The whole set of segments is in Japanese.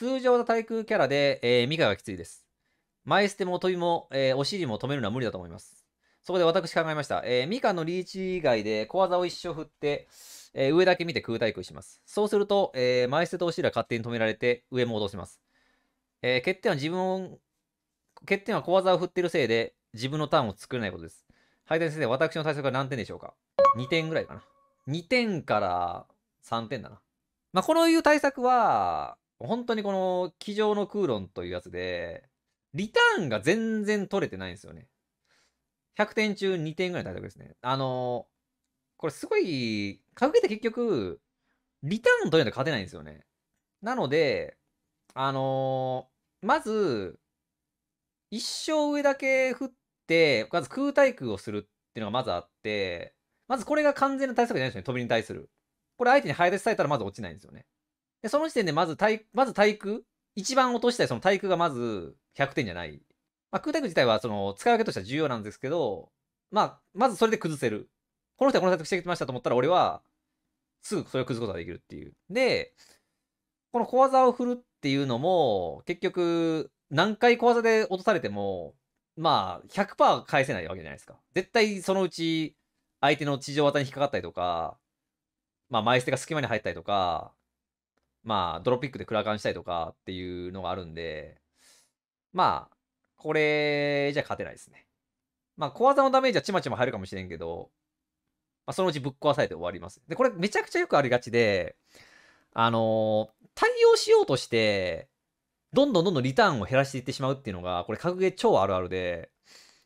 通常の対空キャラで、えー、ミカがきついです。前捨ても飛びも、えー、お尻も止めるのは無理だと思います。そこで私考えました。えー、ミカのリーチ以外で小技を一生振って、えー、上だけ見て空対空します。そうすると、えー、前捨てとお尻は勝手に止められて上戻します。えー、欠点は自分欠点は小技を振ってるせいで自分のターンを作れないことです。はい、先生、私の対策は何点でしょうか ?2 点ぐらいかな。2点から3点だな。まあ、こういう対策は、本当にこの、机上の空論というやつで、リターンが全然取れてないんですよね。100点中2点ぐらいの対策ですね。あのー、これすごい、格ゲって結局、リターン取れないと勝てないんですよね。なので、あのー、まず、一生上だけ振って、まず空対空をするっていうのがまずあって、まずこれが完全な対策じゃないですよね、飛びに対する。これ相手に早出しされたらまず落ちないんですよね。で、その時点でまず体、まず体育、一番落としたいその体育がまず100点じゃない。まあ、空体育自体はその使い分けとしては重要なんですけど、まあ、まずそれで崩せる。この人はこの体育してきましたと思ったら、俺は、すぐそれを崩すことができるっていう。で、この小技を振るっていうのも、結局、何回小技で落とされても、まあ100、100%返せないわけじゃないですか。絶対そのうち、相手の地上技に引っかかったりとか、まあ、前捨てが隙間に入ったりとか、まあ、ドロップピックでクラカンしたいとかっていうのがあるんで、まあ、これじゃ勝てないですね。まあ、小技のダメージはちまちま入るかもしれんけど、まあ、そのうちぶっ壊されて終わります。で、これめちゃくちゃよくありがちで、あのー、対応しようとして、どんどんどんどんリターンを減らしていってしまうっていうのが、これ格ゲー超あるあるで、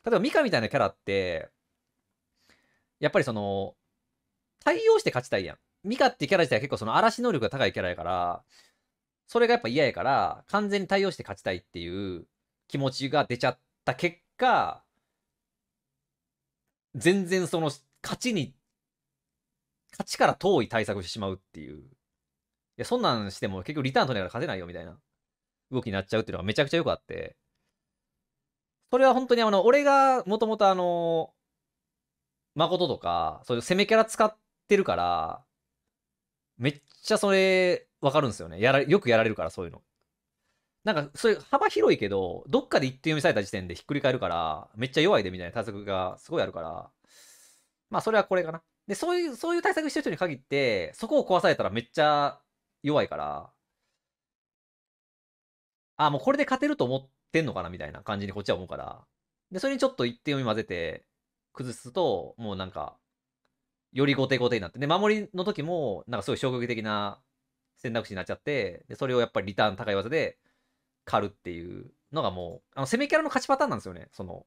例えばミカみたいなキャラって、やっぱりその、対応して勝ちたいやん。ミカってキャラ自体は結構その嵐能力が高いキャラやから、それがやっぱ嫌やから、完全に対応して勝ちたいっていう気持ちが出ちゃった結果、全然その勝ちに、勝ちから遠い対策してしまうっていう。いや、そんなんしても結局リターン取れながら勝てないよみたいな動きになっちゃうっていうのがめちゃくちゃよくあって。それは本当にあの、俺がもともとあの、誠とか、そういう攻めキャラ使ってるから、めっちゃそれ、わかるんですよね。やら、よくやられるから、そういうの。なんか、そういう幅広いけど、どっかで一点読みされた時点でひっくり返るから、めっちゃ弱いでみたいな対策がすごいあるから、まあ、それはこれかな。で、そういう、そういう対策してる人に限って、そこを壊されたらめっちゃ弱いから、あ、もうこれで勝てると思ってんのかなみたいな感じにこっちは思うから。で、それにちょっと一点読み混ぜて、崩すと、もうなんか、より後手後手になって。で、守りの時も、なんかすごい衝撃的な選択肢になっちゃって、で、それをやっぱりリターン高い技で狩るっていうのがもう、あの、攻めキャラの勝ちパターンなんですよね。その、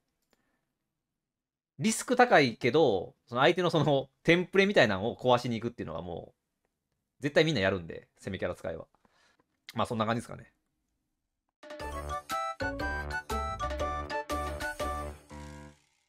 リスク高いけど、その相手のその、テンプレみたいなのを壊しに行くっていうのはもう、絶対みんなやるんで、攻めキャラ使いは。まあそんな感じですかね。